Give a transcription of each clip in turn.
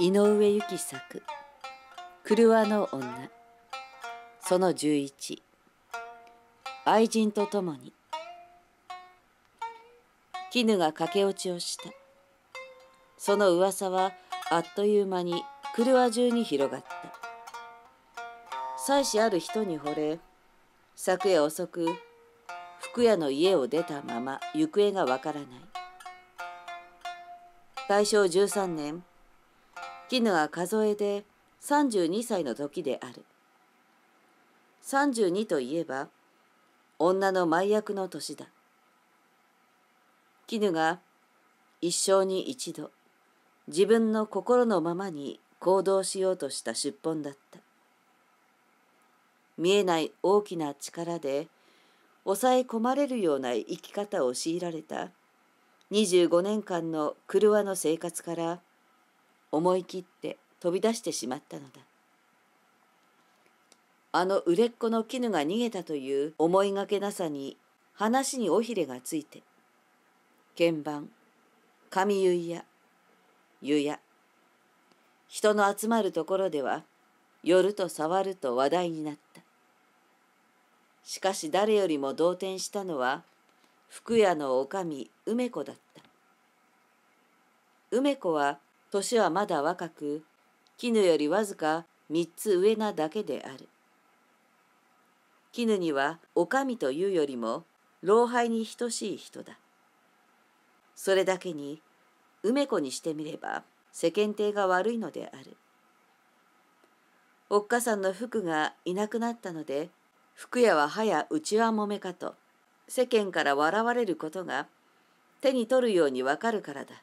井上由紀作「車の女」その11愛人と共に絹が駆け落ちをしたその噂はあっという間に車中に広がった妻子ある人に惚れ昨夜遅く服屋の家を出たまま行方がわからない大正13年絹は数えで32歳の時である。32といえば、女の舞役の年だ。絹が一生に一度、自分の心のままに行動しようとした出奔だった。見えない大きな力で抑え込まれるような生き方を強いられた25年間の狂わの生活から思い切って飛び出してしまったのだあの売れっ子の絹が逃げたという思いがけなさに話に尾ひれがついて鍵盤紙いや湯や人の集まるところでは寄ると触ると話題になったしかし誰よりも動転したのは服屋の女将梅子だった梅子は年はまだ若く絹よりわずか3つ上なだけである絹には女将というよりも老廃に等しい人だそれだけに梅子にしてみれば世間体が悪いのであるおっかさんの服がいなくなったので服屋ははやうちはもめかと世間から笑われることが手に取るようにわかるからだ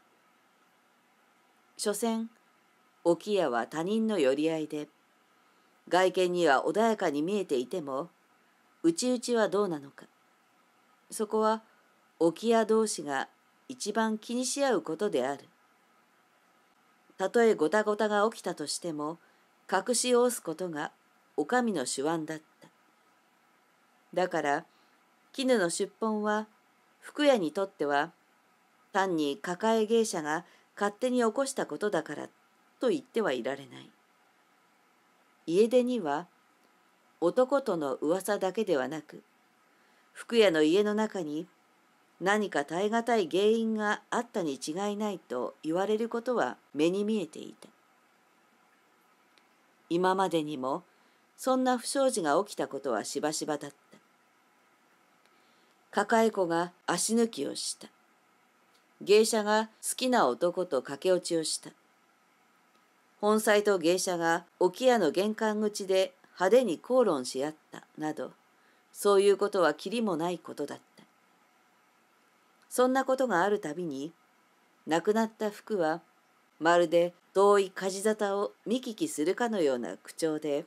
所詮沖屋は他人の寄り合いで外見には穏やかに見えていても内々はどうなのかそこは沖屋同士が一番気にし合うことであるたとえごたごたが起きたとしても隠し押すことがお上の手腕だっただから絹の出奔は福屋にとっては単に抱え芸者が勝手に起こしたことだからと言ってはいられない家出には男との噂だけではなく福屋の家の中に何か耐え難い原因があったに違いないと言われることは目に見えていた今までにもそんな不祥事が起きたことはしばしばだった抱え子が足抜きをした芸者が好きな男と駆け落ちをした。本妻と芸者が沖屋の玄関口で派手に口論し合ったなど、そういうことはきりもないことだった。そんなことがあるたびに、亡くなった服はまるで遠い梶事沙汰を見聞きするかのような口調で、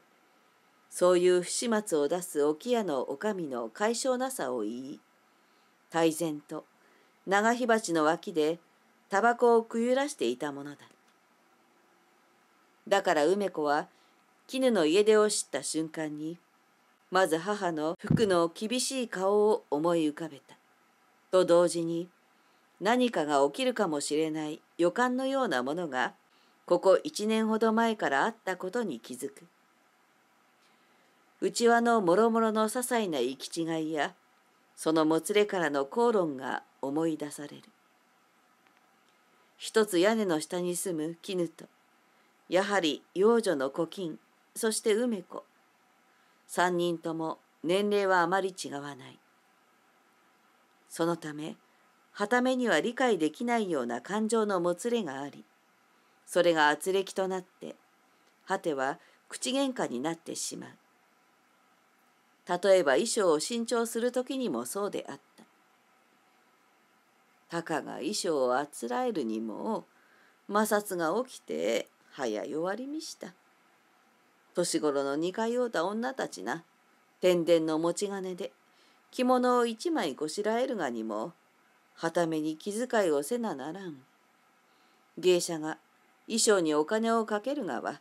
そういう不始末を出す置屋の女将の解消なさを言い、泰然と長火鉢の脇でタバコをくゆらしていたものだ。だから梅子は絹の家出を知った瞬間にまず母の服の厳しい顔を思い浮かべた。と同時に何かが起きるかもしれない予感のようなものがここ一年ほど前からあったことに気づく。内輪のもろもろの些細な行き違いやそのもつれからの口論が思い出される一つ屋根の下に住む絹とやはり幼女の古今そして梅子三人とも年齢はあまり違わないそのため傍目には理解できないような感情のもつれがありそれが軋轢となって果ては口喧嘩になってしまう例えば衣装を新調する時にもそうであった。たかが衣装をあつらえるにも摩擦が起きて早弱りみした。年頃の似通うた女たちな天然の持ち金で着物を一枚こしらえるがにもはために気遣いをせなならん。芸者が衣装にお金をかけるがは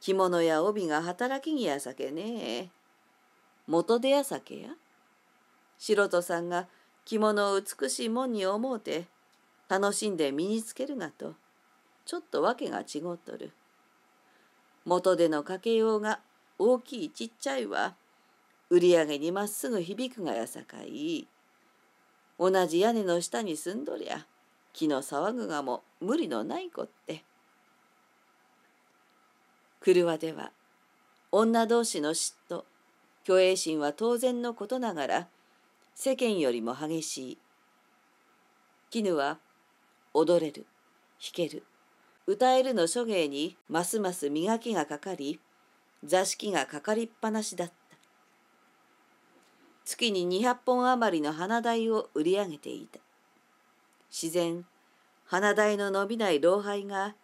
着物や帯が働きにやさけねえ。元出屋酒や素人さんが着物を美しいもんに思うて楽しんで身につけるがとちょっと訳が違っとる元手のかけようが大きいちっちゃいは売り上げにまっすぐ響くがやさかい同じ屋根の下に住んどりゃ気の騒ぐがも無理のないこって車では女同士の嫉妬虚栄心は当然のことながら世間よりも激しい絹は踊れる弾ける歌えるの諸芸にますます磨きがかかり座敷がかかりっぱなしだった月に200本余りの花代を売り上げていた自然花代の伸びない老廃が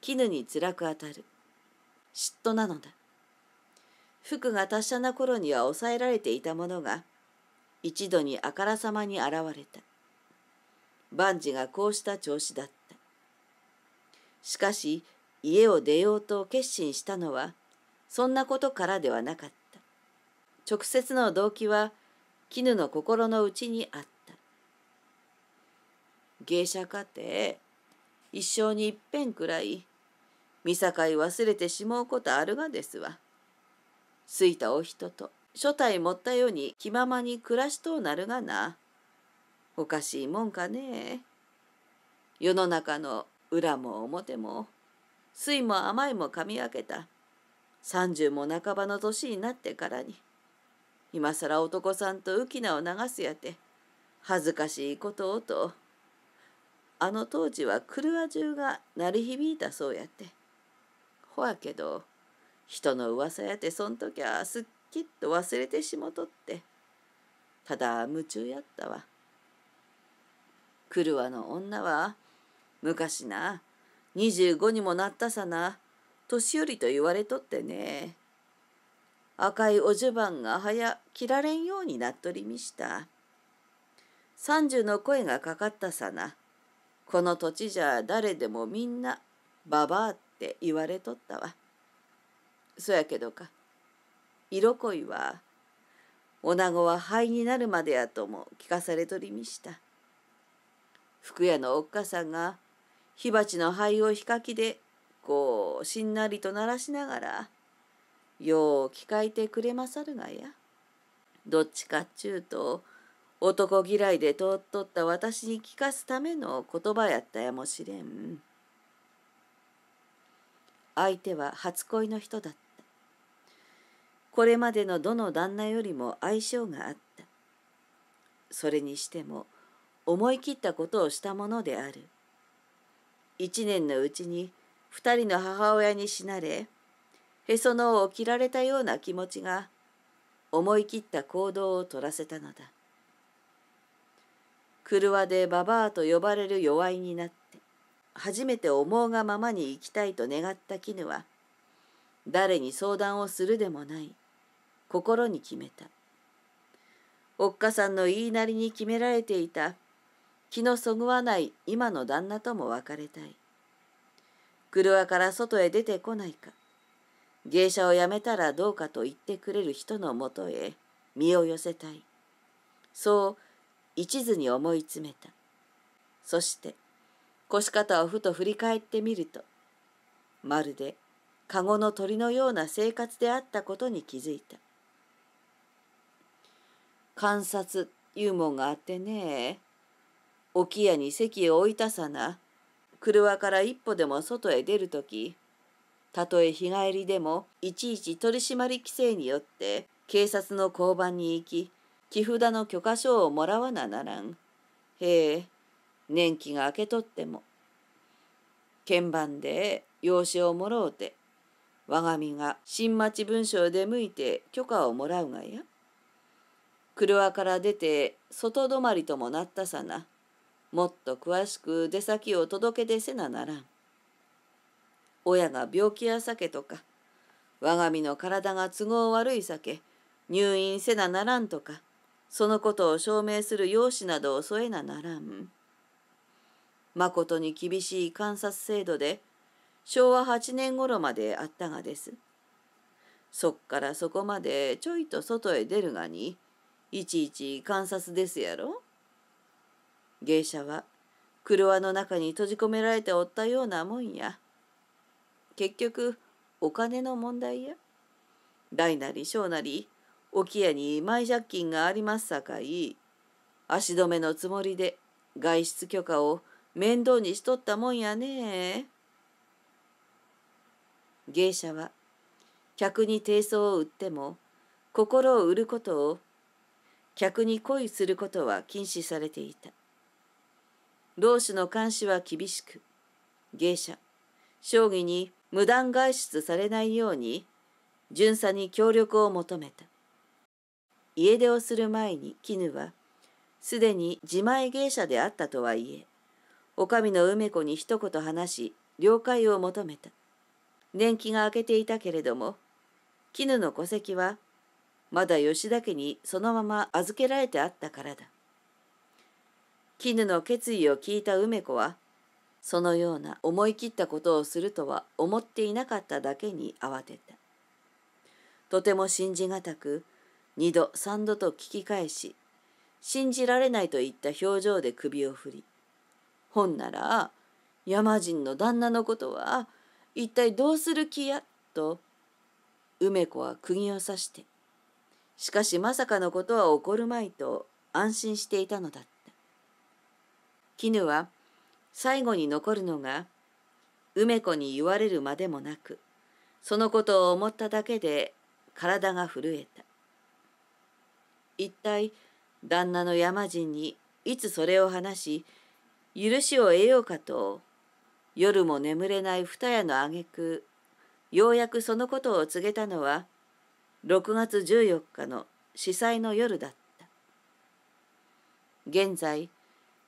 絹に辛く当たる嫉妬なのだ服が達者な頃には抑えられていたものが一度にあからさまに現れた万事がこうした調子だったしかし家を出ようと決心したのはそんなことからではなかった直接の動機は絹の心の内にあった芸者家庭一生にいっぺんくらい見境忘れてしもうことあるがですわ。すいたお人と所帯持ったように気ままに暮らしとうなるがなおかしいもんかね世の中の裏も表も酸も甘いもかみ分けた三十も半ばの年になってからに今更男さんと浮き名を流すやて恥ずかしいことをとあの当時は車中が鳴り響いたそうやってほやけど人の噂やてそん時はすっきっと忘れてしもとってただ夢中やったわ来るわの女は昔な25にもなったさな年寄りと言われとってね赤いおじゅばんがはや切られんようになっとりみした30の声がかかったさなこの土地じゃ誰でもみんなババアって言われとったわそやけどか色恋は女子は灰になるまでやとも聞かされとりみした服屋のおっかさんが火鉢の灰をひかきでこうしんなりと鳴らしながらよう聞かいてくれまさるがやどっちかっちゅうと男嫌いで通っとった私に聞かすための言葉やったやもしれん。相手は初恋の人だったこれまでのどの旦那よりも相性があったそれにしても思い切ったことをしたものである一年のうちに二人の母親に死なれへその緒を切られたような気持ちが思い切った行動を取らせたのだ。車でババアと呼ばれる弱いになった。初めて思うがままに行きたいと願った絹は誰に相談をするでもない心に決めたおっかさんの言いなりに決められていた気のそぐわない今の旦那とも別れたい車から外へ出てこないか芸者を辞めたらどうかと言ってくれる人のもとへ身を寄せたいそう一途に思い詰めたそして腰肩をふと振り返ってみるとまるでカゴの鳥のような生活であったことに気づいた観察いうもんがあってね置屋に席を置いたさな車から一歩でも外へ出るときたとえ日帰りでもいちいち取り締まり規制によって警察の交番に行き木札の許可証をもらわなならん。へえ年季が明けとっても鍵盤で養子をもろうて我が身が新町文書を出向いて許可をもらうがや車から出て外泊まりともなったさなもっと詳しく出先を届け出せなならん親が病気や酒とか我が身の体が都合悪い酒入院せなならんとかそのことを証明する用紙などを添えなならん。まことに厳しい観察制度で昭和8年頃まであったがです。そっからそこまでちょいと外へ出るがにいちいち観察ですやろ芸者は車の中に閉じ込められておったようなもんや結局お金の問題や大なり小なり置屋に前借金がありますさかい足止めのつもりで外出許可を面倒にしとったもんやね芸者は客に低層を売っても心を売ることを客に恋することは禁止されていた老子の監視は厳しく芸者将棋に無断外出されないように巡査に協力を求めた家出をする前に絹はすでに自前芸者であったとはいえお上の梅子に一言話し了解を求めた年季が明けていたけれども絹の戸籍はまだ吉田家にそのまま預けられてあったからだ絹の決意を聞いた梅子はそのような思い切ったことをするとは思っていなかっただけに慌てたとても信じがたく二度三度と聞き返し信じられないといった表情で首を振りほんなら山人の旦那のことは一体どうする気やと梅子は釘を刺してしかしまさかのことは起こるまいと安心していたのだった絹は最後に残るのが梅子に言われるまでもなくそのことを思っただけで体が震えた一体旦那の山人にいつそれを話し許しを得ようかと夜も眠れない二夜の挙句ようやくそのことを告げたのは6月14日の司祭の夜だった現在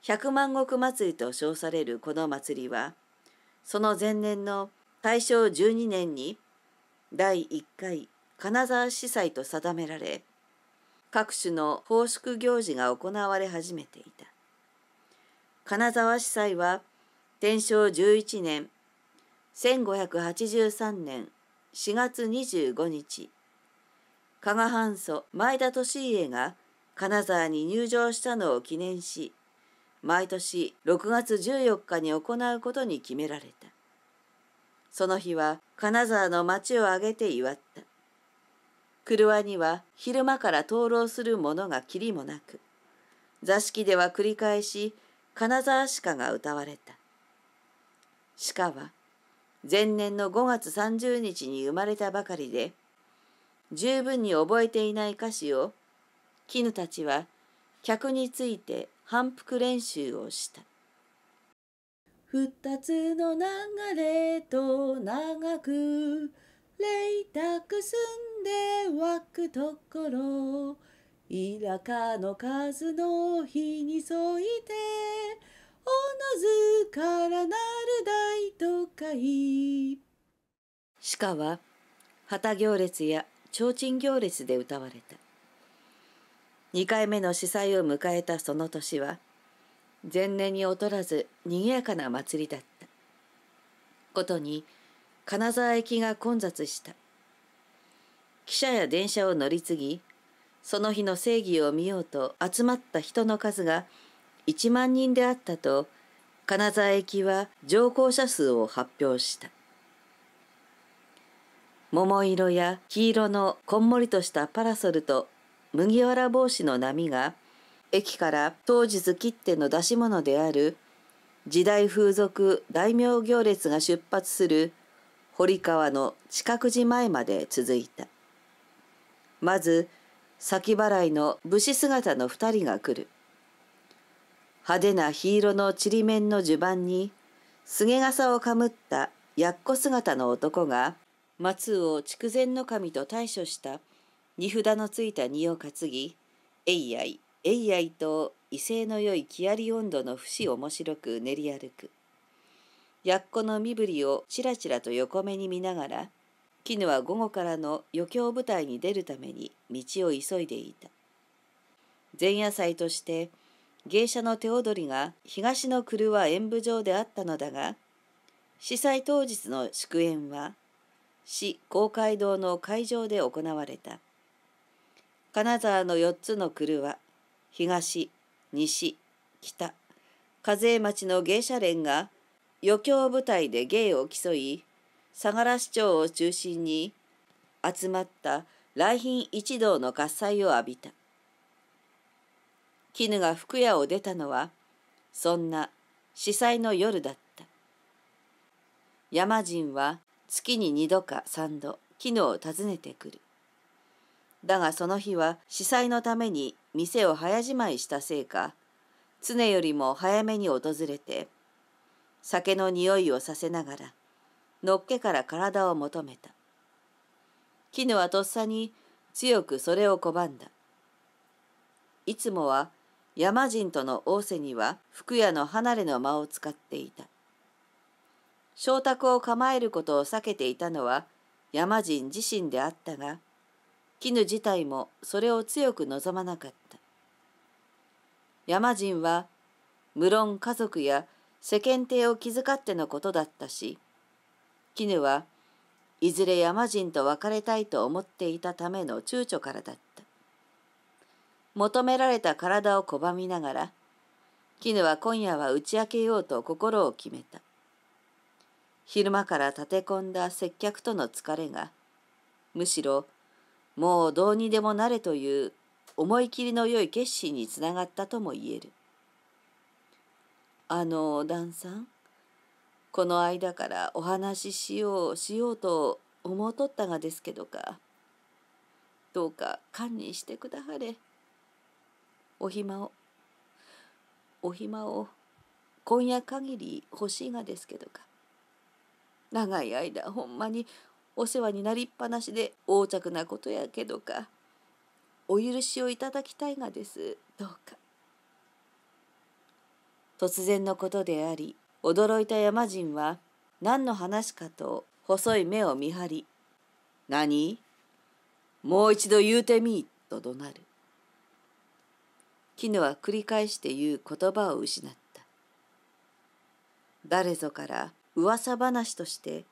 百万石祭りと称されるこの祭りはその前年の大正12年に第1回金沢司祭と定められ各種の奉祝行事が行われ始めていた金沢司祭は天正11年1583年4月25日加賀藩祖前田利家が金沢に入城したのを記念し毎年6月14日に行うことに決められたその日は金沢の町を挙げて祝った車には昼間から灯籠する者がきりもなく座敷では繰り返し金沢鹿が歌われた。鹿は前年の5月30日に生まれたばかりで、十分に覚えていない歌詞を絹たちは客について反復練習をした。二つの流れと長く冷たく澄んで湧くところ田舎の数の日に添いておのずからなる大都会鹿は旗行列や提灯行列で歌われた2回目の司祭を迎えたその年は前年に劣らず賑やかな祭りだったことに金沢駅が混雑した汽車や電車を乗り継ぎその日の正義を見ようと集まった人の数が1万人であったと金沢駅は乗降者数を発表した桃色や黄色のこんもりとしたパラソルと麦わら帽子の波が駅から当日切手の出し物である時代風俗大名行列が出発する堀川の近く寺前まで続いたまず先払いの武士姿の二人が来る。派手な火色のちりめんの襦袢に、菅笠をかむったやっこ姿の男が、松を筑前の神と対処した荷札のついた荷を担ぎ、えいやい、えいやいと威勢のよい木遣り温度の節面白く練り歩く。やっこの身振りをちらちらと横目に見ながら、絹は午後からの余興舞台に出るために道を急いでいた前夜祭として芸者の手踊りが東のは演舞場であったのだが司祭当日の祝宴は市公会堂の会場で行われた金沢の4つのは東西北風町の芸者連が余興舞台で芸を競い相良市長を中心に集まった来賓一同の喝采を浴びた絹が服屋を出たのはそんな司祭の夜だった山人は月に2度か3度絹を訪ねてくるだがその日は司祭のために店を早じまいしたせいか常よりも早めに訪れて酒の匂いをさせながらのっけから体を求めた。絹はとっさに強くそれを拒んだ。いつもは山人との仰せには服屋の離れの間を使っていた。昇卓を構えることを避けていたのは山人自身であったが、絹自体もそれを強く望まなかった。山人は無論家族や世間体を気遣ってのことだったし、絹はいずれ山人と別れたいと思っていたための躊躇からだった。求められた体を拒みながら、絹は今夜は打ち明けようと心を決めた。昼間から立て込んだ接客との疲れが、むしろ、もうどうにでもなれという思い切りの良い決心につながったとも言える。あの旦さん、この間からお話ししようしようと思うとったがですけどかどうか堪忍してくだはれお暇をお暇を今夜限り欲しいがですけどか長い間ほんまにお世話になりっぱなしで横着なことやけどかお許しをいただきたいがですどうか突然のことであり驚いた山人は何の話かと細い目を見張り「何もう一度言うてみい」と怒鳴る絹は繰り返して言う言葉を失った誰ぞから噂話として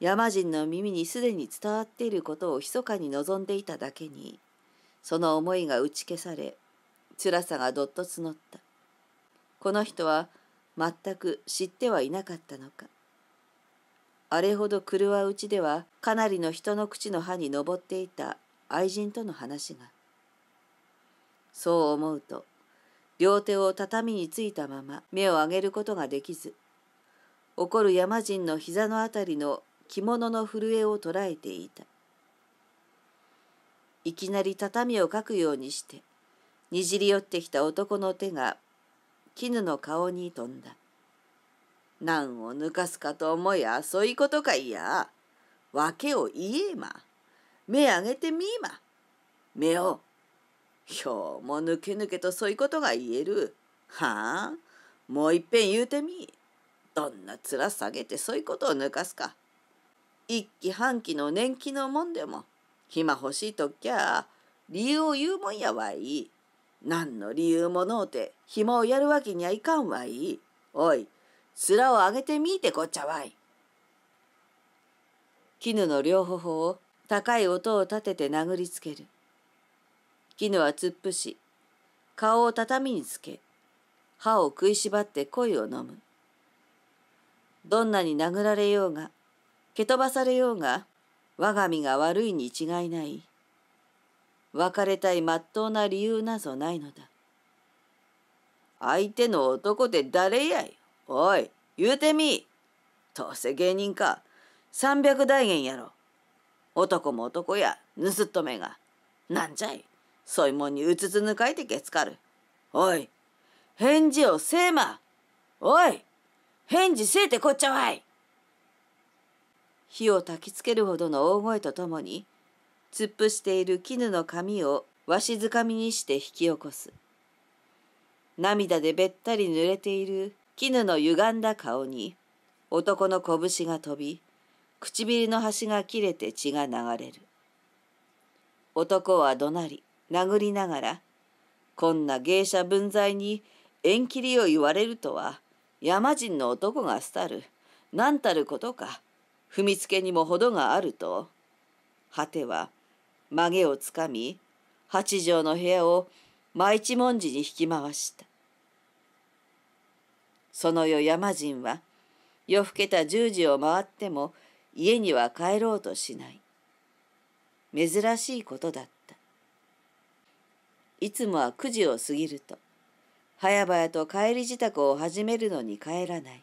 山人の耳にすでに伝わっていることを密かに望んでいただけにその思いが打ち消され辛さがどっと募ったこの人は全く知ってはいなかったのかあれほど狂わうちではかなりの人の口の歯に登っていた愛人との話がそう思うと両手を畳についたまま目を上げることができず怒る山人の膝のあたりの着物の震えを捉えていたいきなり畳をかくようにしてにじり寄ってきた男の手が絹の顔に飛んだ。難を抜かすかと思いやそういうことかいや。訳を言えま。目上げてみま。目を。ひょうもぬけぬけとそういうことが言える。はあもういっぺん言うてみ。どんな面下げてそういうことを抜かすか。一期半期の年季のもんでも暇欲しいときゃ理由を言うもんやわい。何の理由ものうて紐をやるわけにはいかんわい。おい、面を上げてみいてこっちゃわい。絹の両頬を高い音を立てて殴りつける。絹は突っ伏し、顔を畳につけ、歯を食いしばって声を飲む。どんなに殴られようが、蹴飛ばされようが、我が身が悪いに違いない。別れたいまっとうな理由なぞないのだ。相手の男で誰やいおい、言うてみどうせ芸人か。三百代大元やろ。男も男や、盗っ人目が。なんじゃい。そういうもんにうつつ抜かいてけつかる。おい、返事をせえま。おい、返事せえてこっちゃわい。火を焚きつけるほどの大声とともに、突っ伏している絹の髪をわしづかみにして引き起こす。涙でべったり濡れている絹のゆがんだ顔に男の拳が飛び、唇の端が切れて血が流れる。男は怒鳴り、殴りながら、こんな芸者分際に縁切りを言われるとは、山人の男が廃る、何たることか、踏みつけにも程があると、果ては、曲げをつかみ八畳の部屋を真一文字に引き回したその夜山人は夜更けた十時を回っても家には帰ろうとしない珍しいことだったいつもは九時を過ぎると早々と帰り支度を始めるのに帰らない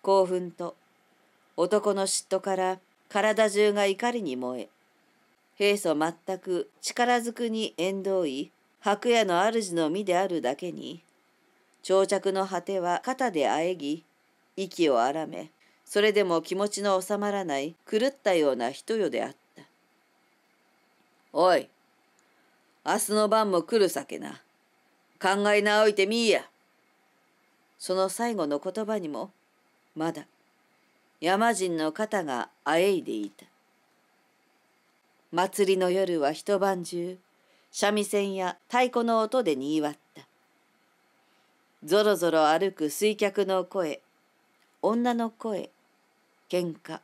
興奮と男の嫉妬から体中が怒りに燃え平素全く力ずくに縁遠い白夜の主の身であるだけに長着の果ては肩であえぎ息を荒めそれでも気持ちの収まらない狂ったような人よであったおい明日の晩も来るさけな考え直いてみいやその最後の言葉にもまだ山人の肩があえいでいた祭りの夜は一晩中三味線や太鼓の音でにぎわったぞろぞろ歩く水客の声女の声喧嘩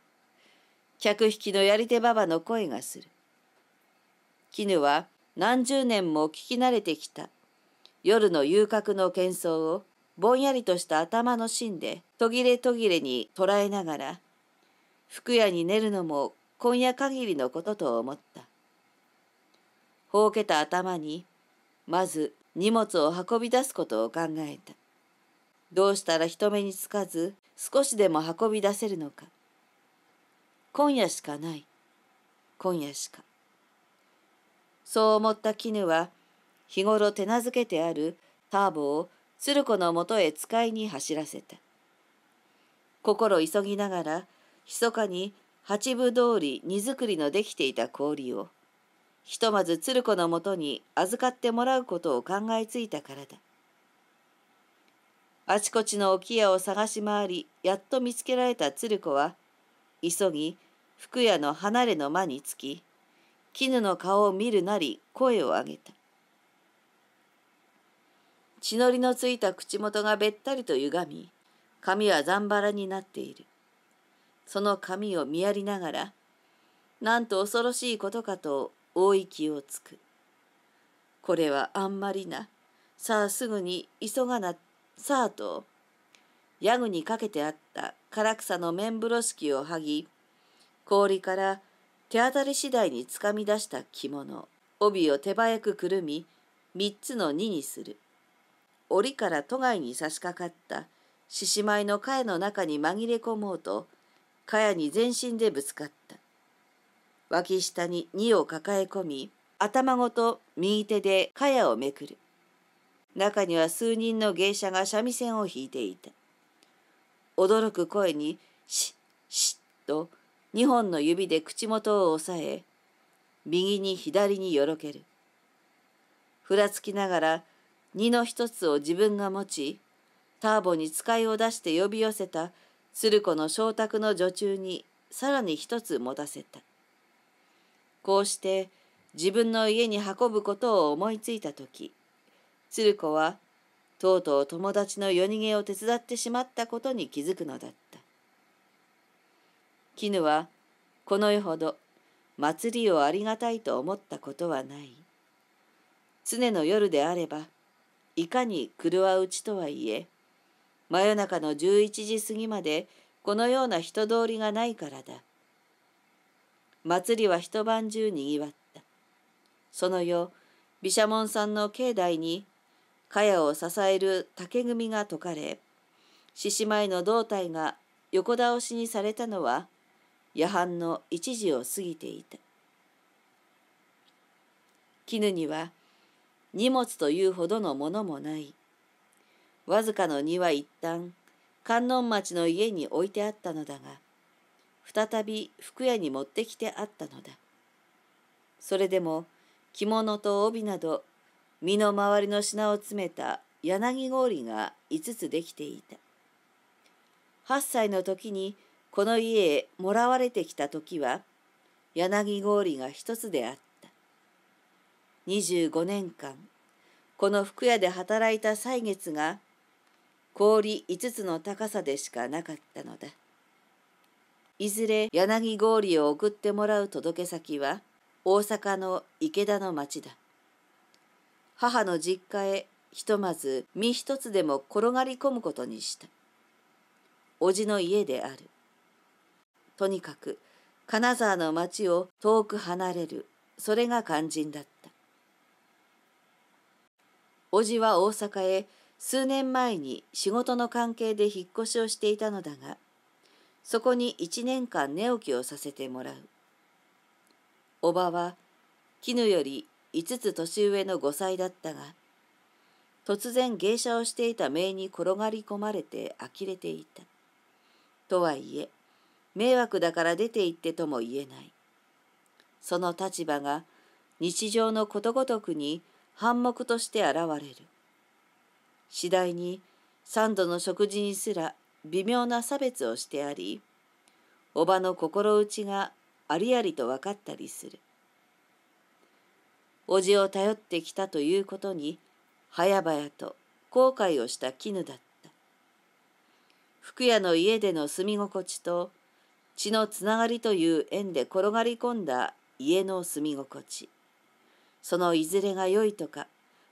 客引きのやり手ばばの声がする絹は何十年も聞き慣れてきた夜の遊郭の喧騒をぼんやりとした頭の芯で途切れ途切れに捉えながら服屋に寝るのも今夜限りのことと思った。ほうけた頭に、まず荷物を運び出すことを考えた。どうしたら人目につかず、少しでも運び出せるのか。今夜しかない。今夜しか。そう思った絹は、日頃手なずけてあるターボを鶴子のもとへ使いに走らせた。心急ぎながら、密かに八分通り荷造りのできていた氷をひとまず鶴子のもとに預かってもらうことを考えついたからだあちこちの置屋を探し回りやっと見つけられた鶴子は急ぎ服屋の離れの間につき絹の顔を見るなり声を上げた血のりのついた口元がべったりと歪み髪はざんばらになっているその紙を見やりながらなんと恐ろしいことかと大息をつくこれはあんまりなさあすぐに急がなさあとヤグにかけてあった唐草の面風呂敷を剥ぎ氷から手当たり次第につかみ出した着物帯を手早くくるみ三つの二にする檻から都外に差し掛かった獅子舞の替えの中に紛れ込もうと茅に全身でぶつかった脇下に2を抱え込み頭ごと右手で茅をめくる中には数人の芸者が三味線を弾いていた驚く声にシッシッと2本の指で口元を押さえ右に左によろけるふらつきながら二の一つを自分が持ちターボに使いを出して呼び寄せた鶴子の昇卓の女中にさらに一つ持たせた。こうして自分の家に運ぶことを思いついた時鶴子はとうとう友達の夜逃げを手伝ってしまったことに気づくのだった。絹はこの世ほど祭りをありがたいと思ったことはない。常の夜であればいかに狂わうちとはいえ真夜中の11時過ぎまでこのような人通りがないからだ。祭りは一晩中にぎわった。その夜、毘沙門さんの境内に、茅を支える竹組が解かれ、獅子舞の胴体が横倒しにされたのは、夜半の一時を過ぎていた。絹には荷物というほどのものもない。わずかの庭は一旦観音町の家に置いてあったのだが再び服屋に持ってきてあったのだそれでも着物と帯など身の回りの品を詰めた柳氷が5つできていた8歳の時にこの家へもらわれてきた時は柳氷が一つであった25年間この服屋で働いた歳月が氷5つの高さでしかなかったのだいずれ柳氷を送ってもらう届け先は大阪の池田の町だ母の実家へひとまず身一つでも転がり込むことにした叔父の家であるとにかく金沢の町を遠く離れるそれが肝心だった叔父は大阪へ数年前に仕事の関係で引っ越しをしていたのだがそこに1年間寝起きをさせてもらう叔母は絹より5つ年上の5歳だったが突然芸者をしていた姪に転がり込まれて呆れていたとはいえ迷惑だから出て行ってとも言えないその立場が日常のことごとくに反目として現れる次第に三度の食事にすら微妙な差別をしてあり叔母の心打ちがありありと分かったりする叔父を頼ってきたということにはやばやと後悔をした絹だった服屋の家での住み心地と血のつながりという縁で転がり込んだ家の住み心地そのいずれが良いとか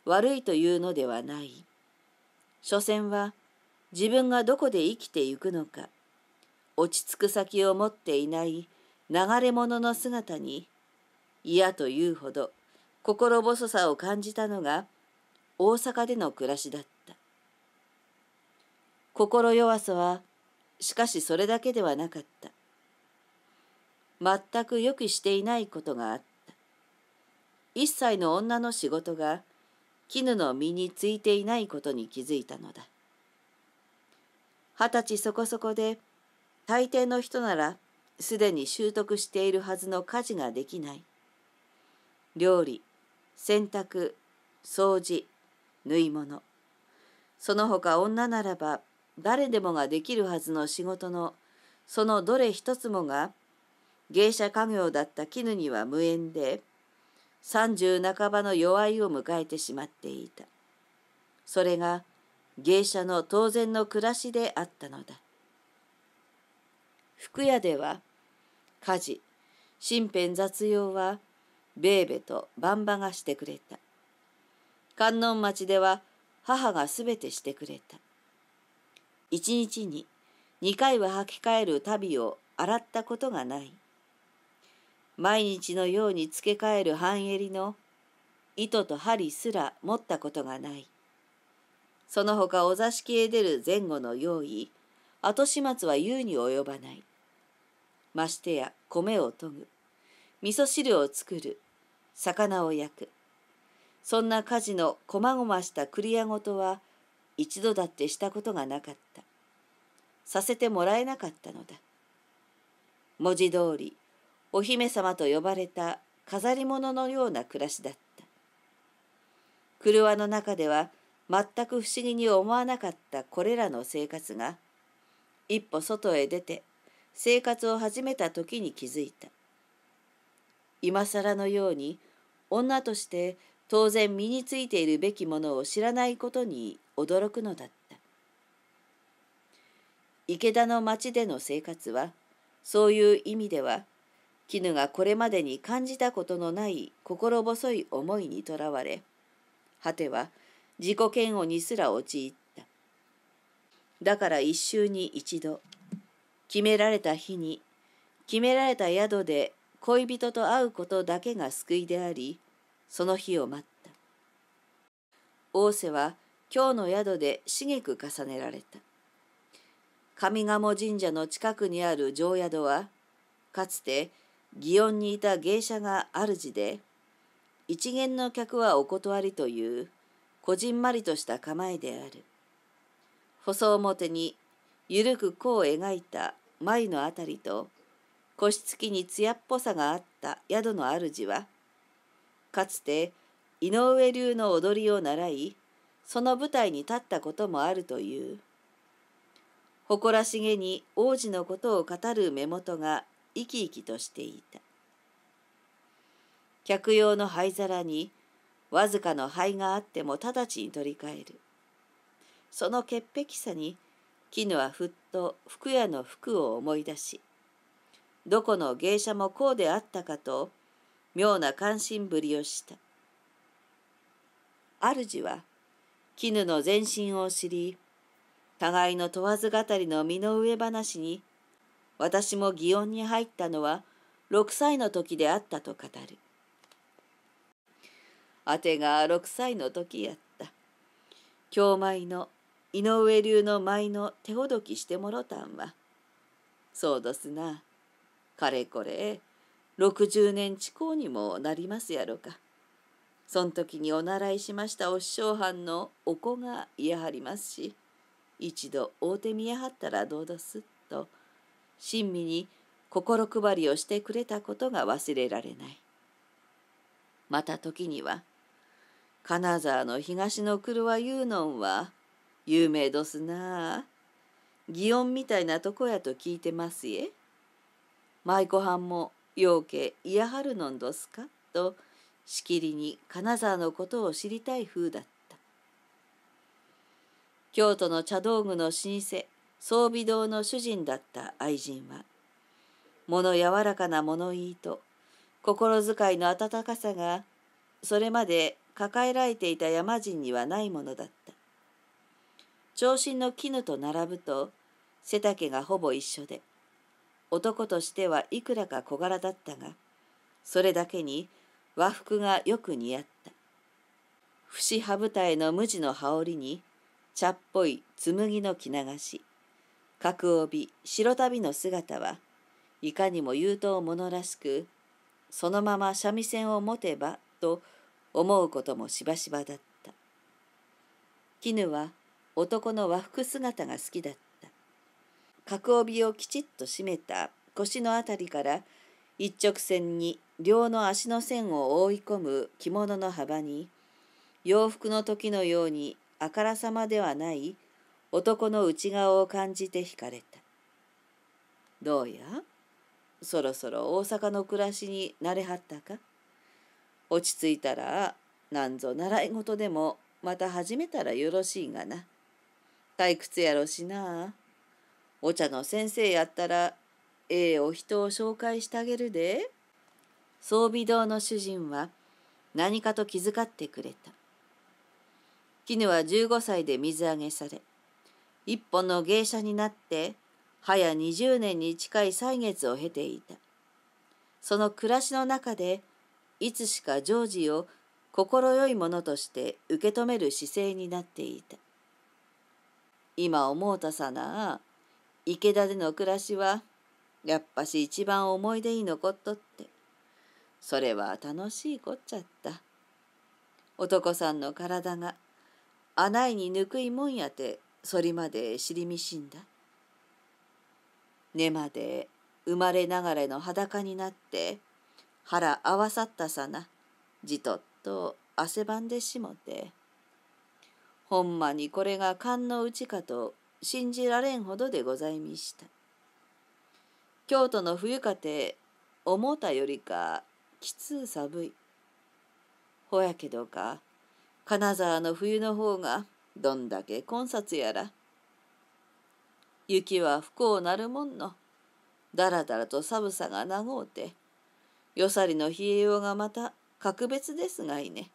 悪いというのではない。所詮は自分がどこで生きてゆくのか落ち着く先を持っていない流れ者の姿に嫌というほど心細さを感じたのが大阪での暮らしだった心弱さはしかしそれだけではなかった全く予期していないことがあった一切の女の仕事が絹の身についていないことに気づいたのだ二十歳そこそこで大抵の人ならすでに習得しているはずの家事ができない料理洗濯掃除縫い物その他女ならば誰でもができるはずの仕事のそのどれ一つもが芸者家業だった絹には無縁で30半ばの弱いを迎えてしまっていたそれが芸者の当然の暮らしであったのだ服屋では家事身辺雑用はベーベとバンバがしてくれた観音町では母がすべてしてくれた一日に二回は履き替える足袋を洗ったことがない毎日のように付け替える半襟の糸と針すら持ったことがないその他お座敷へ出る前後の用意後始末は言うに及ばないましてや米を研ぐ味噌汁を作る魚を焼くそんな家事のこまごましたクリアごとは一度だってしたことがなかったさせてもらえなかったのだ文字通りお姫様と呼ばれた飾り物のような暮らしだった。車の中では全く不思議に思わなかったこれらの生活が一歩外へ出て生活を始めた時に気づいた。今更のように女として当然身についているべきものを知らないことに驚くのだった。池田の町での生活はそういう意味では絹がこれまでに感じたことのない心細い思いにとらわれ果ては自己嫌悪にすら陥っただから一週に一度決められた日に決められた宿で恋人と会うことだけが救いでありその日を待った大瀬は今日の宿で茂く重ねられた上賀茂神社の近くにある常宿はかつて祇園にいた芸者が主で一元の客はお断りというこじんまりとした構えである細表にゆるく弧を描いた眉のあたりと腰つきに艶っぽさがあった宿の主はかつて井上流の踊りを習いその舞台に立ったこともあるという誇らしげに王子のことを語る目元が生き生きとしていた客用の灰皿にわずかの灰があっても直ちに取り替えるその潔癖さに絹はふっと服屋の服を思い出しどこの芸者もこうであったかと妙な関心ぶりをした主は絹の全身を知り互いの問わず語りの身の上話に私も祇園に入ったのは6歳の時であったと語る。あてが6歳の時やった。京舞の井上流の舞の手ほどきしてもろたんは。そうどすな。かれこれ60年近うにもなりますやろか。そん時にお習いしましたお師匠はんのお子が言えはりますし、一度会うてみやはったらどうどすっと。親身に心配りをしてくれたことが忘れられないまた時には金沢の東の車遊音は有名どすなあ祇園みたいなとこやと聞いてますえ舞妓はんもようけいやはるのんどすかとしきりに金沢のことを知りたい風だった京都の茶道具の老舗装備堂の主人だった愛人は物柔らかな物言いと心遣いの温かさがそれまで抱えられていた山人にはないものだった長身の絹と並ぶと背丈がほぼ一緒で男としてはいくらか小柄だったがそれだけに和服がよく似合った節羽舞台の無地の羽織に茶っぽい紬の着流し角帯白旅の姿はいかにも優等者らしくそのまま三味線を持てばと思うこともしばしばだった絹は男の和服姿が好きだった角帯をきちっと締めた腰の辺りから一直線に両の足の線を覆い込む着物の幅に洋服の時のようにあからさまではない男の内側を感じて惹かれた。どうやそろそろ大阪の暮らしに慣れはったか落ち着いたらなんぞ習い事でもまた始めたらよろしいがな。退屈やろしな。お茶の先生やったらええお人を紹介してあげるで。装備堂の主人は何かと気遣ってくれた。絹は15歳で水揚げされ一本の芸者になって早二20年に近い歳月を経ていたその暮らしの中でいつしかジョージを快いものとして受け止める姿勢になっていた今思うたさな池田での暮らしはやっぱし一番思い出に残っとってそれは楽しいこっちゃった男さんの体があないにぬくいもんやてそりまで尻みしんだ根まで生まれながらの裸になって腹合わさったさなじとっと汗ばんでしもてほんまにこれが勘のうちかと信じられんほどでございみした京都の冬かて思うたよりかきつう寒いほやけどか金沢の冬の方がどんだけ混雑やら雪は不幸なるもんのだらだらと寒さがなごうてよさりの冷えようがまた格別ですがいね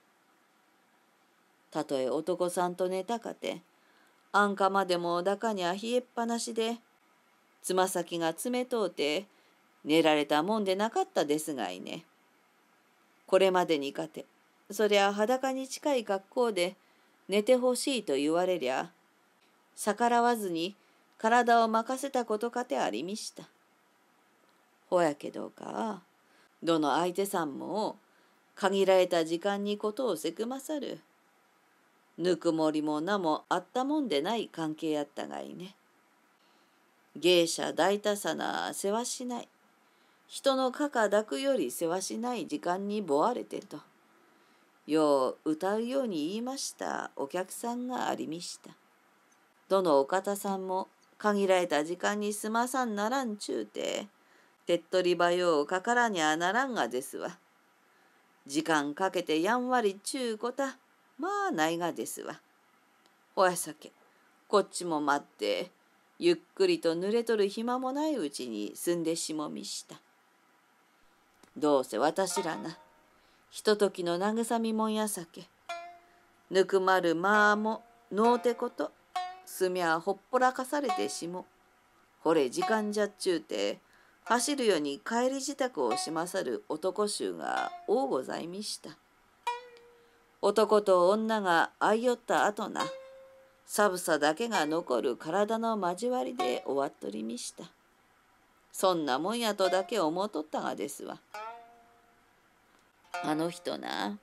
たとえ男さんと寝たかて安価までもだかにゃ冷えっぱなしでつま先が冷とうて寝られたもんでなかったですがいねこれまでにかてそりゃ裸に近い格好で寝てほしいと言われりゃ逆らわずに体を任せたことかてありみしたほやけどかどの相手さんも限られた時間にことをせくまさるぬくもりも名もあったもんでない関係やったがいね芸者大多さな世話しない人のかか抱くより世話しない時間にぼわれてとよう歌うように言いましたお客さんがありみした。どのお方さんも限られた時間に済まさんならんちゅうて手っ取り早うかからにゃならんがですわ。時間かけてやんわりちゅうこたまあないがですわ。おやさけこっちも待ってゆっくりと濡れとる暇もないうちに住んでしもみした。どうせ私らな。ひとときの慰みもんやさけぬくまるまあものうてことすみゃほっぽらかされてしもほれ時間じゃっちゅうて走るように帰り自宅をしまさる男衆がおうございみした男と女が相よった後な寒さだけが残る体の交わりで終わっとりみしたそんなもんやとだけ思うとったがですわ。あの人な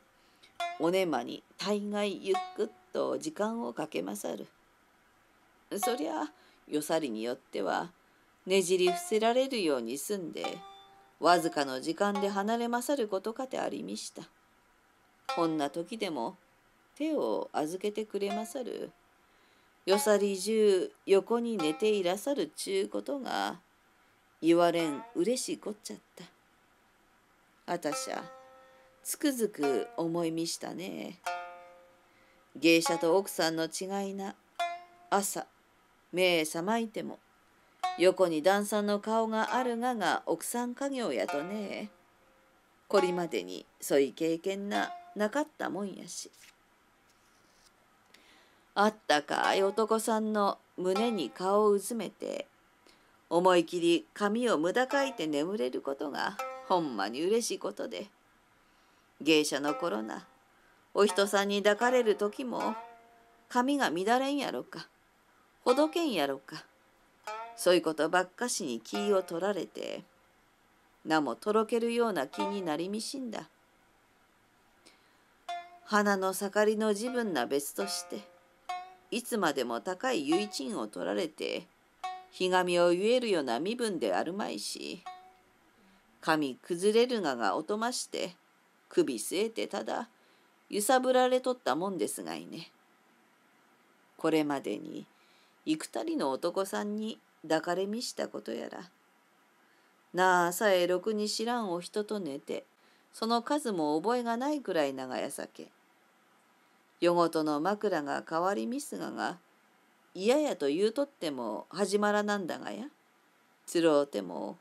おねまに大概ゆっくっと時間をかけまさるそりゃよさりによってはねじり伏せられるように住んでわずかの時間で離れまさることかてありみしたこんな時でも手を預けてくれまさるよさりじゅう、横に寝ていらさるちゅうことが言われんうれしいこっちゃったあたしゃつくづく思い見したね芸者と奥さんの違いな朝目覚まいても横に旦さんの顔があるがが奥さん家業やとねこれまでにそういう経験ななかったもんやしあったかい男さんの胸に顔をうずめて思い切り髪を無駄かいて眠れることがほんまに嬉しいことで芸者の頃なお人さんに抱かれる時も髪が乱れんやろかほどけんやろかそういうことばっかしに気を取られて名もとろけるような気になりみしんだ花の盛りの自分な別としていつまでも高い唯一を取られてひがみを言えるような身分であるまいし髪崩れるががおとまして首据えてただ揺さぶられとったもんですがいね。これまでに幾たりの男さんに抱かれみしたことやら。なあさえろくに知らんお人と寝て、その数も覚えがないくらい長屋酒。夜ごとの枕が変わりみすがが、嫌やと言うとっても始まらなんだがや。つろうても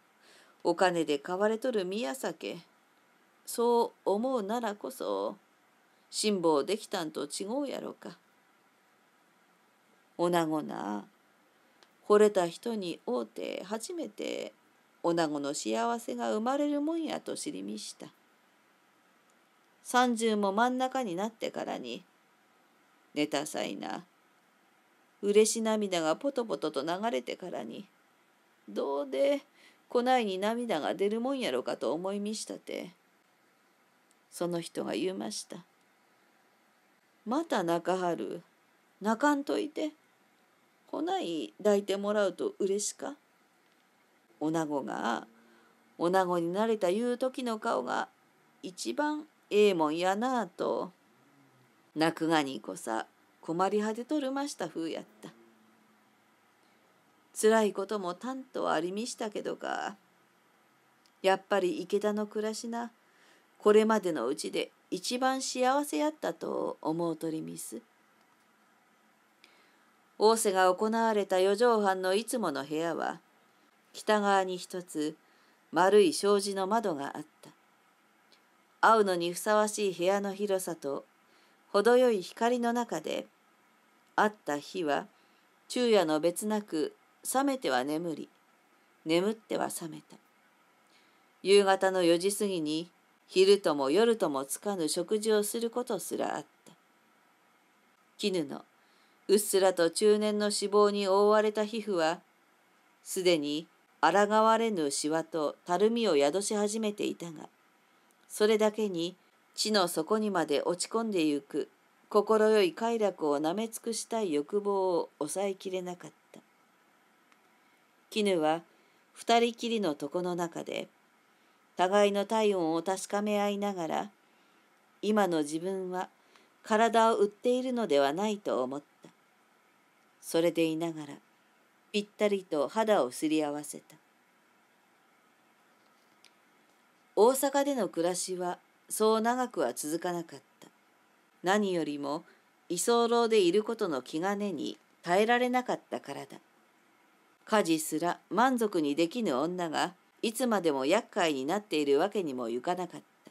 お金で買われとる宮酒そう思うならこそ辛抱できたんと違うやろか。おなごな惚れた人に会うて初めておなごの幸せが生まれるもんやと知りみした。三十も真ん中になってからに寝たさいな嬉し涙がポトポトと流れてからにどうでこないに涙が出るもんやろかと思いみしたてその人が言いました。また泣か泣かんといて。こない抱いてもらうと嬉しか。女子が女子になれたいう時の顔が一番ええもんやなあと泣くがにこさ困り果てとるましたふうやった。辛いこともたんとありみしたけどかやっぱり池田の暮らしなこれまでのうちで一番幸せやったと思うとりみす。大瀬が行われた四畳半のいつもの部屋は北側に一つ丸い障子の窓があった。会うのにふさわしい部屋の広さと程よい光の中で会った日は昼夜の別なく覚めては眠り眠っては覚めた夕方の4時過ぎに昼とも夜ともつかぬ食事をすることすらあった。絹のうっすらと中年の脂肪に覆われた皮膚は、すでに抗われぬしわとたるみを宿し始めていたが、それだけに地の底にまで落ち込んでゆく快い快楽をなめ尽くしたい欲望を抑えきれなかった。絹は二人きりの床の中で互いの体温を確かめ合いながら今の自分は体を売っているのではないと思ったそれでいながらぴったりと肌をすり合わせた大阪での暮らしはそう長くは続かなかった何よりも居候でいることの気兼ねに耐えられなかったからだ家事すら満足にできぬ女がいつまでも厄介になっているわけにもいかなかった。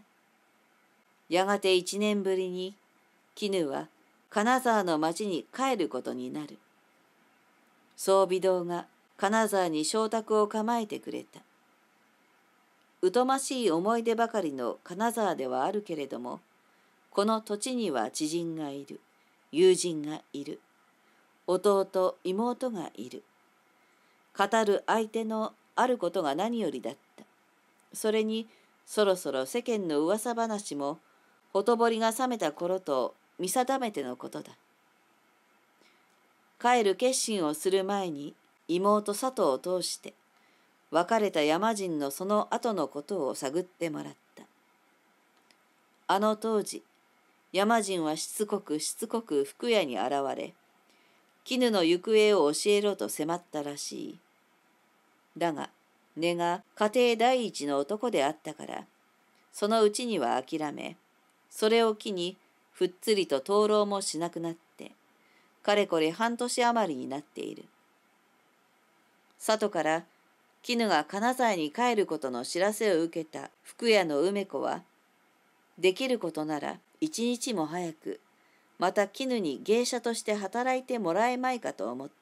やがて一年ぶりに絹は金沢の町に帰ることになる。装備堂が金沢に招宅を構えてくれた。疎ましい思い出ばかりの金沢ではあるけれども、この土地には知人がいる、友人がいる、弟、妹がいる。語る相手のあることが何よりだった。それにそろそろ世間の噂話もほとぼりが冷めた頃と見定めてのことだ。帰る決心をする前に妹佐藤を通して別れた山人のその後のことを探ってもらった。あの当時山人はしつこくしつこく服屋に現れ絹の行方を教えろと迫ったらしい。だが根が家庭第一の男であったからそのうちには諦めそれを機にふっつりと灯籠もしなくなってかれこれ半年余りになっている里から絹が金沢に帰ることの知らせを受けた福屋の梅子はできることなら一日も早くまた絹に芸者として働いてもらえまいかと思った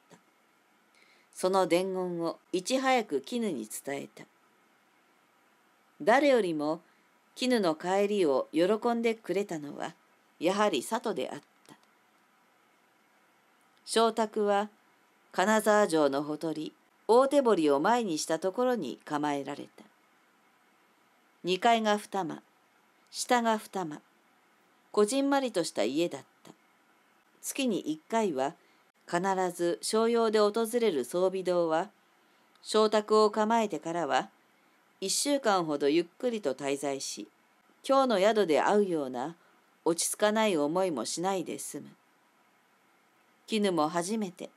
その伝言をいち早く絹に伝えた誰よりも絹の帰りを喜んでくれたのはやはり里であった承卓は金沢城のほとり大手堀を前にしたところに構えられた2階が二間下が二間こじんまりとした家だった月に1回は必ず商用で訪れる装備堂は、商宅を構えてからは、一週間ほどゆっくりと滞在し、今日の宿で会うような落ち着かない思いもしないで済む。絹も初めて、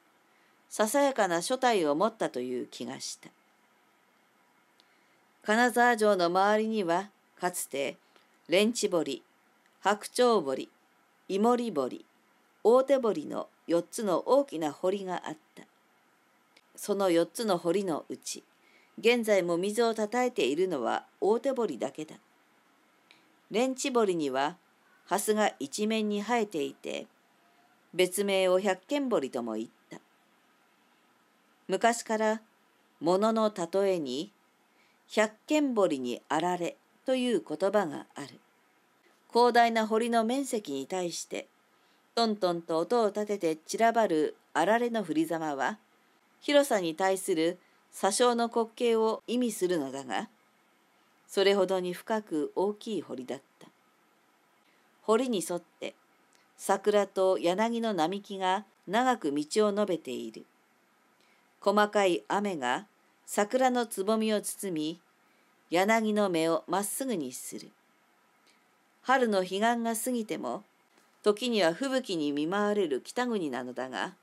ささやかな書体を持ったという気がした。金沢城の周りには、かつて、レンチ堀、白鳥堀、イモリ堀、大手堀の四つの大きな堀があった。その4つの堀のうち、現在も水をたたえているのは大手堀だけだ。レンチ堀には、ハスが一面に生えていて、別名を百間堀とも言った。昔から、物の例えに、百間堀にあられという言葉がある。広大な堀の面積に対して、トントンと音を立てて散らばるあられの振りざまは広さに対する詐称の滑稽を意味するのだがそれほどに深く大きい堀だった堀に沿って桜と柳の並木が長く道を述べている細かい雨が桜のつぼみを包み柳の芽をまっすぐにする春の彼岸が過ぎても時には吹雪に見舞われる北国なのだが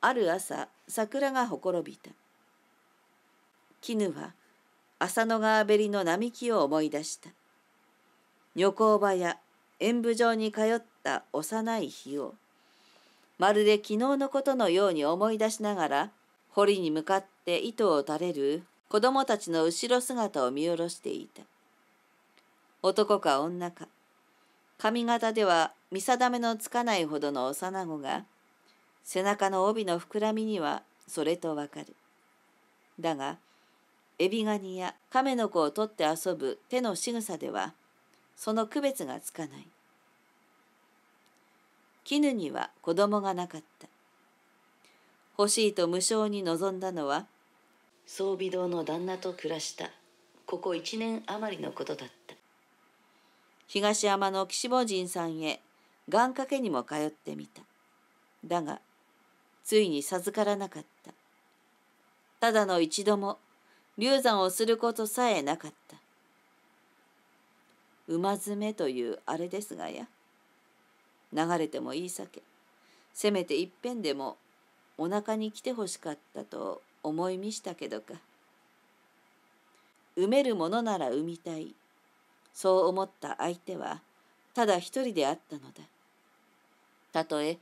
ある朝桜がほころびた絹は浅野川べりの並木を思い出した女工場や演舞場に通った幼い日をまるで昨日のことのように思い出しながら堀に向かって糸を垂れる子供たちの後ろ姿を見下ろしていた男か女か髪型では見定めのつかないほどの幼子が背中の帯の膨らみにはそれとわかる。だがエビガニや亀の子を取って遊ぶ手の仕草ではその区別がつかない。絹には子供がなかった。欲しいと無償に望んだのは装備堂の旦那と暮らしたここ一年余りのことだった。東山の岸坊人さんへ願掛けにも通ってみた。だが、ついに授からなかった。ただの一度も流産をすることさえなかった。馬詰めというあれですがや。流れてもいい酒。せめていっぺんでもお腹に来てほしかったと思い見したけどか。埋めるものなら産みたいそう思った相手はただ一人であったのだたとえ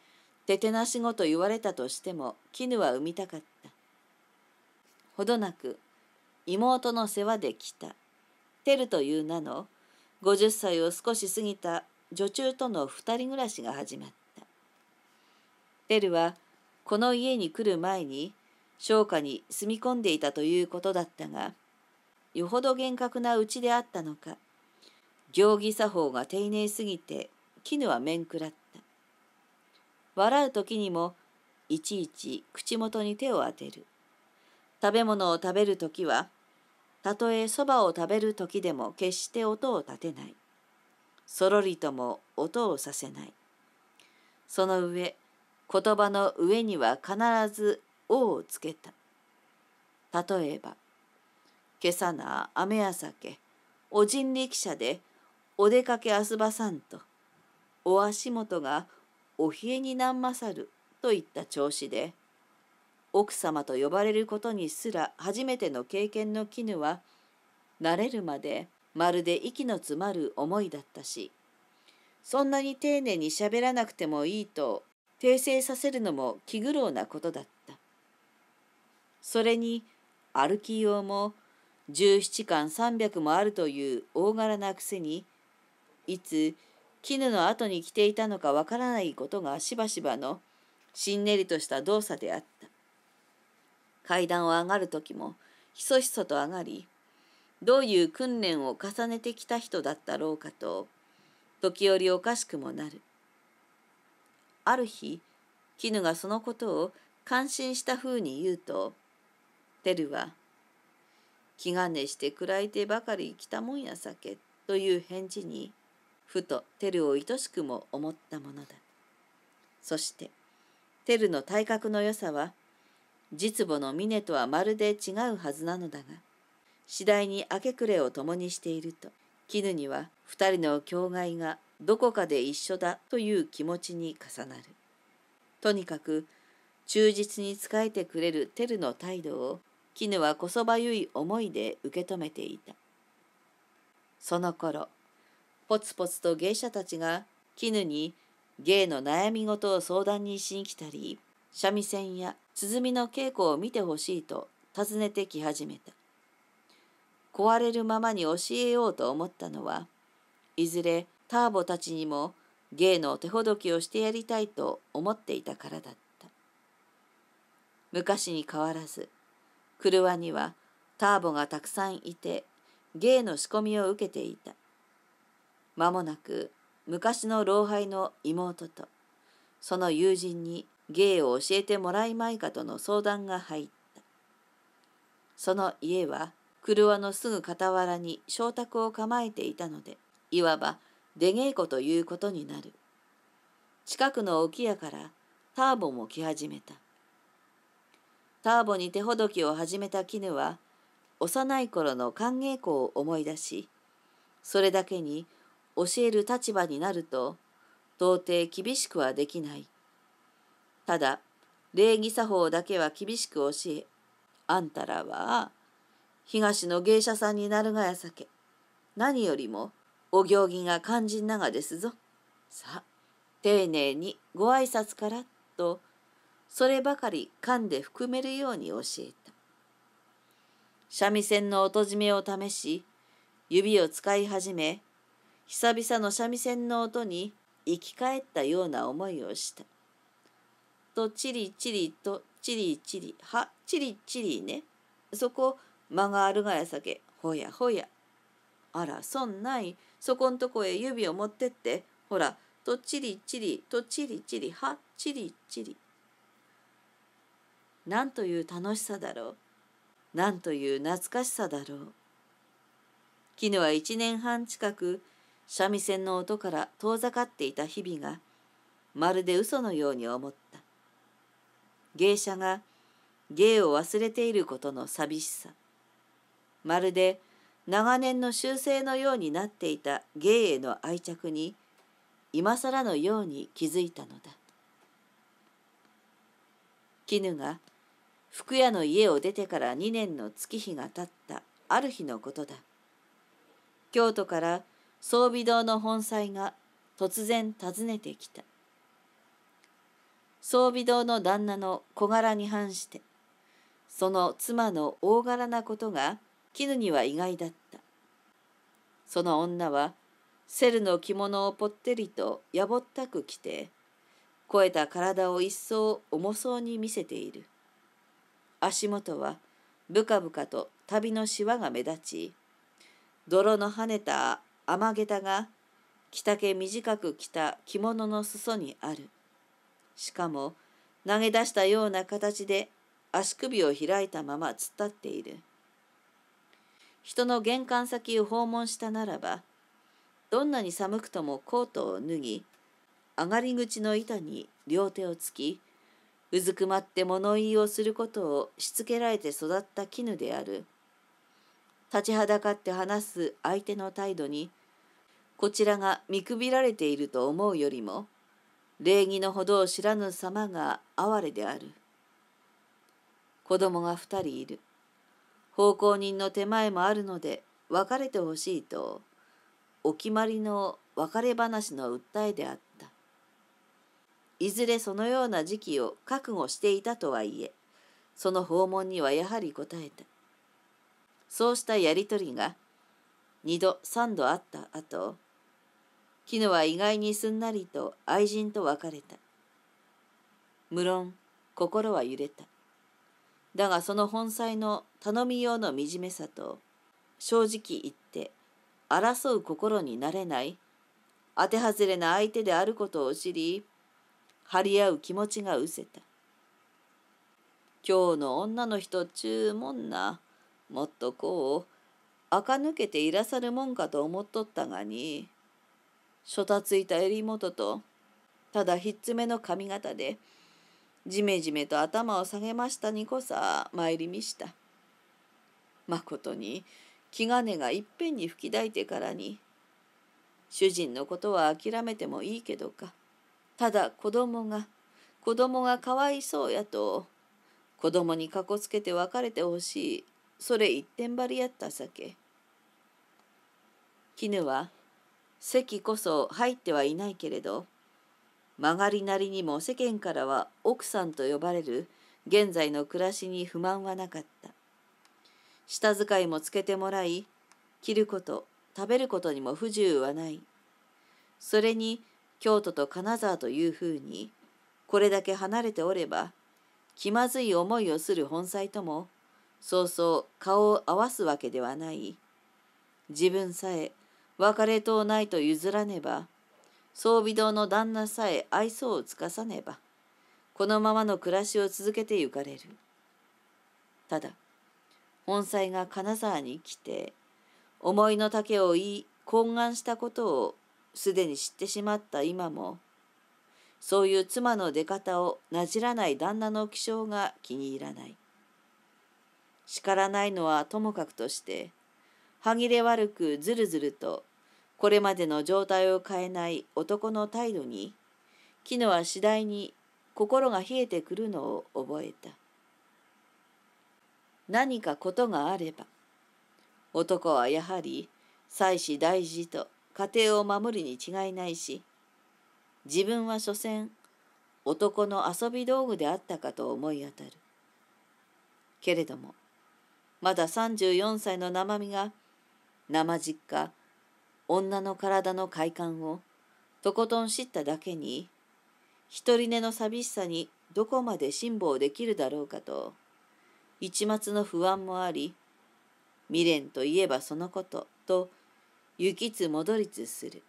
ててなしごと言われたとしても絹は産みたかったほどなく妹の世話で来たテルという名の50歳を少し過ぎた女中との2人暮らしが始まったテルはこの家に来る前に商家に住み込んでいたということだったがよほど厳格なうちであったのか行儀作法が丁寧すぎて絹は面食らった笑う時にもいちいち口元に手を当てる食べ物を食べる時はたとえそばを食べる時でも決して音を立てないそろりとも音をさせないその上言葉の上には必ず「お」をつけた例えば「今朝な雨や酒お人力車でお出かけあすばさんと、お足元がお冷えになんまさるといった調子で、奥様と呼ばれることにすら初めての経験の絹は、慣れるまでまるで息の詰まる思いだったし、そんなに丁寧にしゃべらなくてもいいと訂正させるのも気苦労なことだった。それに歩き用も17巻300もあるという大柄なくせにいつ絹の後に着ていたのかわからないことがしばしばのしんねりとした動作であった。階段を上がる時もひそひそと上がりどういう訓練を重ねてきた人だったろうかと時折おかしくもなる。ある日絹がそのことを感心したふうに言うとテルは「気兼ねして暗い手ばかり来たもんや酒」という返事にふとテルを愛しくも思ったものだ。そして、テルの体格の良さは、実母の峰とはまるで違うはずなのだが、次第に明け暮れを共にしていると、絹には2人の境界がどこかで一緒だという気持ちに重なる。とにかく、忠実に仕えてくれるテルの態度を、絹はこそばゆい思いで受け止めていた。その頃、ポツポツと芸者たちが絹に芸の悩み事を相談にしに来たり三味線や鼓の稽古を見てほしいと尋ねてき始めた壊れるままに教えようと思ったのはいずれターボたちにも芸の手ほどきをしてやりたいと思っていたからだった昔に変わらずクルワにはターボがたくさんいて芸の仕込みを受けていた間もなく昔の老輩の妹とその友人に芸を教えてもらいまいかとの相談が入ったその家は車のすぐ傍らに小宅を構えていたのでいわば出稽古ということになる近くの置屋からターボも来始めたターボに手ほどきを始めた絹は幼い頃の寒稽古を思い出しそれだけに教える立場になると到底厳しくはできないただ礼儀作法だけは厳しく教えあんたらは東の芸者さんになるがやさけ何よりもお行儀が肝心ながですぞさあ丁寧にご挨拶からとそればかり噛んで含めるように教えた三味線の音締めを試し指を使い始め久々の三味線の音に生き返ったような思いをした。とちりちりとちりちりはちりちりね。そこ間があるがやさけほやほや。あらそんないそこんとこへ指を持ってってほらとちりちりとちりちりはちりちり。なんという楽しさだろう。なんという懐かしさだろう。昨日は一年半近く三味線の音から遠ざかっていた日々がまるで嘘のように思った芸者が芸を忘れていることの寂しさまるで長年の習性のようになっていた芸への愛着に今更のように気づいたのだ絹が服屋の家を出てから2年の月日が経ったある日のことだ京都から装備堂の本妻が突然訪ねてきた。装備堂の旦那の小柄に反して、その妻の大柄なことが絹には意外だった。その女は、セルの着物をぽってりとやぼったく着て、肥えた体を一層重そうに見せている。足元はブカブカと旅のしわが目立ち、泥の跳ねた雨下が着丈短く着た着物の裾にある。しかも投げ出したような形で足首を開いたまま突っ立っている。人の玄関先を訪問したならば、どんなに寒くともコートを脱ぎ、上がり口の板に両手をつき、うずくまって物言いをすることをしつけられて育った絹である。立ちはだかって話す相手の態度に、こちらが見くびられていると思うよりも礼儀のほどを知らぬ様が哀れである子供が2人いる奉公人の手前もあるので別れてほしいとお決まりの別れ話の訴えであったいずれそのような時期を覚悟していたとはいえその訪問にはやはり答えたそうしたやり取りが2度3度会った後と絹は意外にすんなりと愛人と別れた無論心は揺れただがその本妻の頼みようの惨めさと正直言って争う心になれない当て外れな相手であることを知り張り合う気持ちがうせた今日の女の人ちゅうもんなもっとこう垢抜けていらさるもんかと思っとったがにそたついた襟元とただひっつめの髪型でじめじめと頭を下げましたにこさ参りみしたまことに気兼ねがいっぺんに吹き抱いてからに主人のことは諦めてもいいけどかただ子供が子供がかわいそうやと子供にかこつけて別れてほしいそれ一点張りやったさけ絹は席こそ入ってはいないけれど曲がりなりにも世間からは奥さんと呼ばれる現在の暮らしに不満はなかった下遣いもつけてもらい着ること食べることにも不自由はないそれに京都と金沢というふうにこれだけ離れておれば気まずい思いをする本妻ともそうそう顔を合わすわけではない自分さえ別れとないと譲らねば、装備堂の旦那さえ愛想を尽かさねば、このままの暮らしを続けてゆかれる。ただ、本妻が金沢に来て、思いの丈を言い、懇願したことをすでに知ってしまった今も、そういう妻の出方をなじらない旦那の気性が気に入らない。叱らないのはともかくとして、歯切れ悪くずるずるとこれまでの状態を変えない男の態度に木ノは次第に心が冷えてくるのを覚えた何かことがあれば男はやはり妻子大事と家庭を守るに違いないし自分は所詮男の遊び道具であったかと思い当たるけれどもまだ34歳の生身が生実家女の体の快感をとことん知っただけに一人寝の寂しさにどこまで辛抱できるだろうかと一抹の不安もあり未練といえばそのことと行きつ戻りつする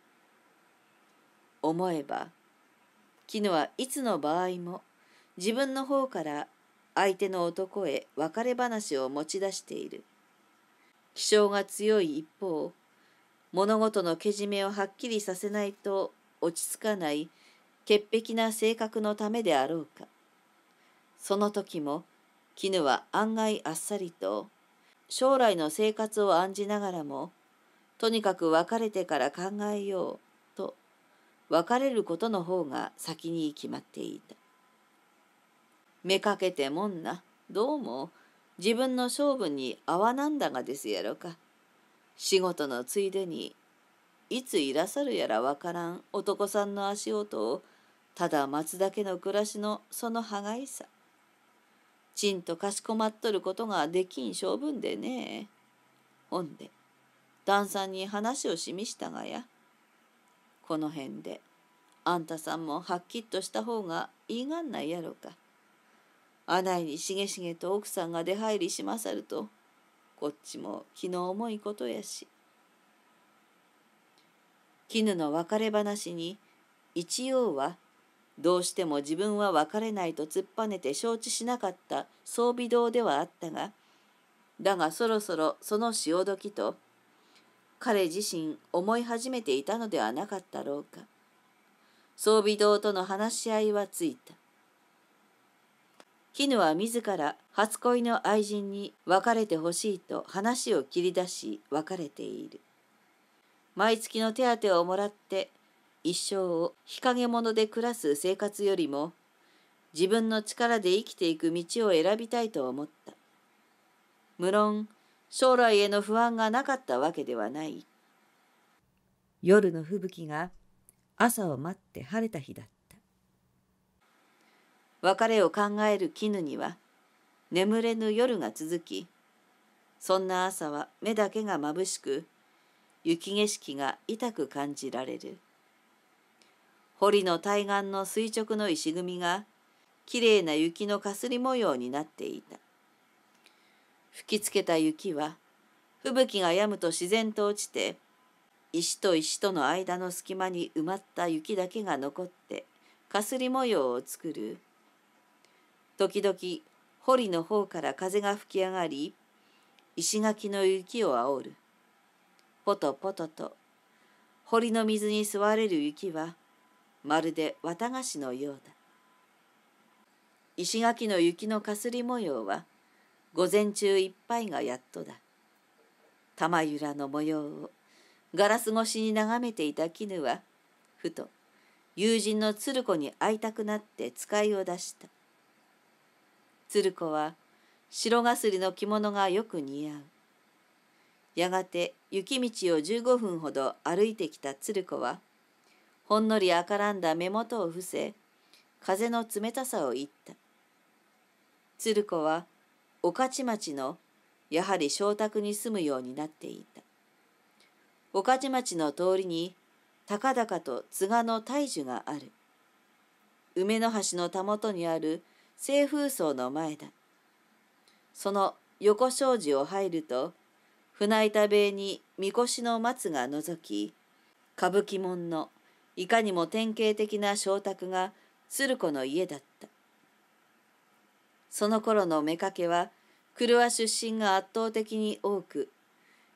思えば絹はいつの場合も自分の方から相手の男へ別れ話を持ち出している気性が強い一方物事のけじめをはっきりさせないと落ち着かない潔癖な性格のためであろうかその時も絹は案外あっさりと将来の生活を案じながらもとにかく別れてから考えようと別れることの方が先に決まっていためかけてもんなどうも自分の勝負に合わなんだがですやろか。仕事のついでにいついらさるやらわからん男さんの足音をただ待つだけの暮らしのその歯がいさちんとかしこまっとることができん性分でねほんで旦さんに話をしみしたがやこの辺であんたさんもはっきりとした方がいいがんないやろかあないにしげしげと奥さんが出入りしまさるとこっちも気の重いことやし絹の別れ話に一応はどうしても自分は別れないと突っぱねて承知しなかった装備堂ではあったがだがそろそろその潮時と彼自身思い始めていたのではなかったろうか装備堂との話し合いはついた絹は自ら初恋の愛人に別れてほしいと話を切り出し別れている毎月の手当をもらって一生を日陰者で暮らす生活よりも自分の力で生きていく道を選びたいと思った無論将来への不安がなかったわけではない夜の吹雪が朝を待って晴れた日だった別れを考える絹には眠れぬ夜が続きそんな朝は目だけがまぶしく雪景色が痛く感じられる堀の対岸の垂直の石組みがきれいな雪のかすり模様になっていた吹きつけた雪は吹雪が止むと自然と落ちて石と石との間の隙間に埋まった雪だけが残ってかすり模様を作る時々堀の方から風が吹き上がり石垣の雪をあおるポトポトと堀の水に吸われる雪はまるで綿菓子のようだ石垣の雪のかすり模様は午前中いっぱいがやっとだ玉ゆらの模様をガラス越しに眺めていた絹はふと友人の鶴子に会いたくなって使いを出した。鶴子は白がすりの着物がよく似合う。やがて雪道を15分ほど歩いてきた鶴子はほんのり赤らんだ目元を伏せ風の冷たさを言った。鶴子は御徒町のやはり小宅に住むようになっていた。御徒町の通りに高々と津賀の大樹がある。梅の橋のたもとにある清風荘の前だ。その横障子を入ると、船板塀に神輿の松が覗き、歌舞伎門のいかにも典型的な昇卓が鶴子の家だった。その頃の妾は、車出身が圧倒的に多く、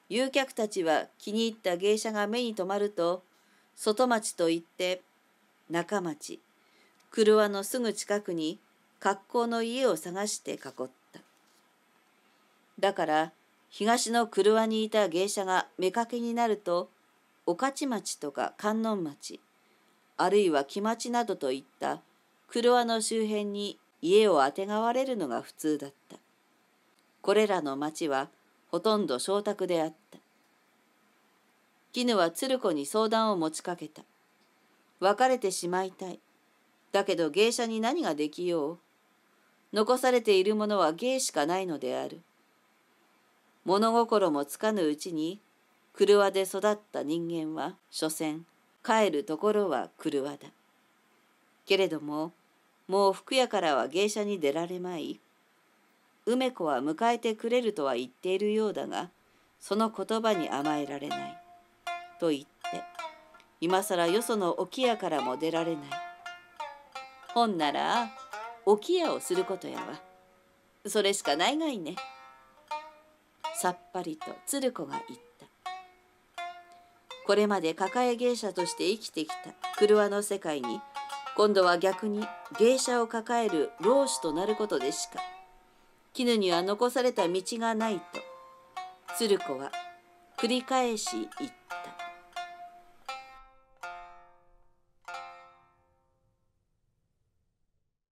誘客たちは気に入った芸者が目に留まると、外町といって、中町、車のすぐ近くに格好の家を探して囲った。だから東の車にいた芸者がかけになると御徒町とか観音町あるいは木町などといった車の周辺に家をあてがわれるのが普通だった。これらの町はほとんど商宅であった。絹は鶴子に相談を持ちかけた。別れてしまいたい。だけど芸者に何ができよう。残されているものは芸しかないのである。物心もつかぬうちに、車で育った人間は、所詮、帰るところは車だ。けれども、もう服屋からは芸者に出られまい。梅子は迎えてくれるとは言っているようだが、その言葉に甘えられない。と言って、今更よその置屋からも出られない。ほんなら、置き屋をすることやわそれしかないがいねさっぱりと鶴子が言ったこれまで抱え芸者として生きてきた車の世界に今度は逆に芸者を抱える老主となることでしか絹には残された道がないと鶴子は繰り返し言った